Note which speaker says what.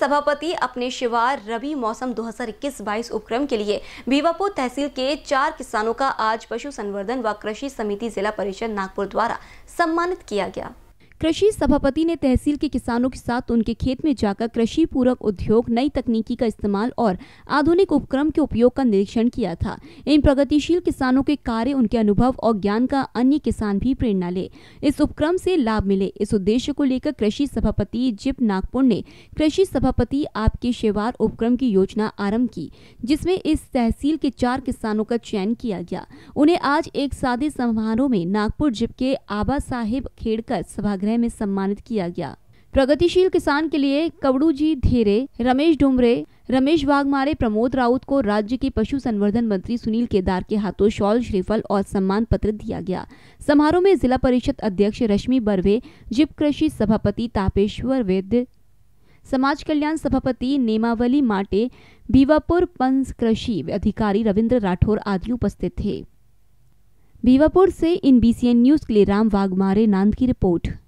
Speaker 1: सभापति अपने शिवार रबी मौसम 2021-22 उपक्रम के लिए बीवापुर तहसील के चार किसानों का आज पशु संवर्धन व कृषि समिति जिला परिषद नागपुर द्वारा सम्मानित किया गया कृषि सभापति ने तहसील के किसानों के साथ उनके खेत में जाकर कृषि पूरक उद्योग नई तकनीकी का इस्तेमाल और आधुनिक उपक्रम के उपयोग का निरीक्षण किया था इन प्रगतिशील किसानों के कार्य उनके अनुभव और ज्ञान का अन्य किसान भी प्रेरणा ले इस उपक्रम से लाभ मिले इस उद्देश्य को लेकर कृषि सभापति जिप नागपुर ने कृषि सभापति आपके शेवार उपक्रम की योजना आरम्भ की जिसमे इस तहसील के चार किसानों का चयन किया गया उन्हें आज एक सादे समारोह में नागपुर जिप के आबा साहेब खेड़कर सभागृह संग्रह में सम्मानित किया गया प्रगतिशील किसान के लिए कवड़ू जी धीरे रमेश डुमरे रमेश बाघमारे प्रमोद राउत को राज्य के पशु संवर्धन मंत्री सुनील केदार के हाथों शॉल श्रीफल और सम्मान पत्र दिया गया समारोह में जिला परिषद अध्यक्ष रश्मि बर्वे जिप कृषि सभापति तापेश्वर वैद्य समाज कल्याण सभापति नेमावली माटे बीवापुर पंच कृषि अधिकारी रविन्द्र राठौर आदि उपस्थित थे बीवापुर से इन बीसीएन न्यूज के लिए राम वाघमारे नांद की रिपोर्ट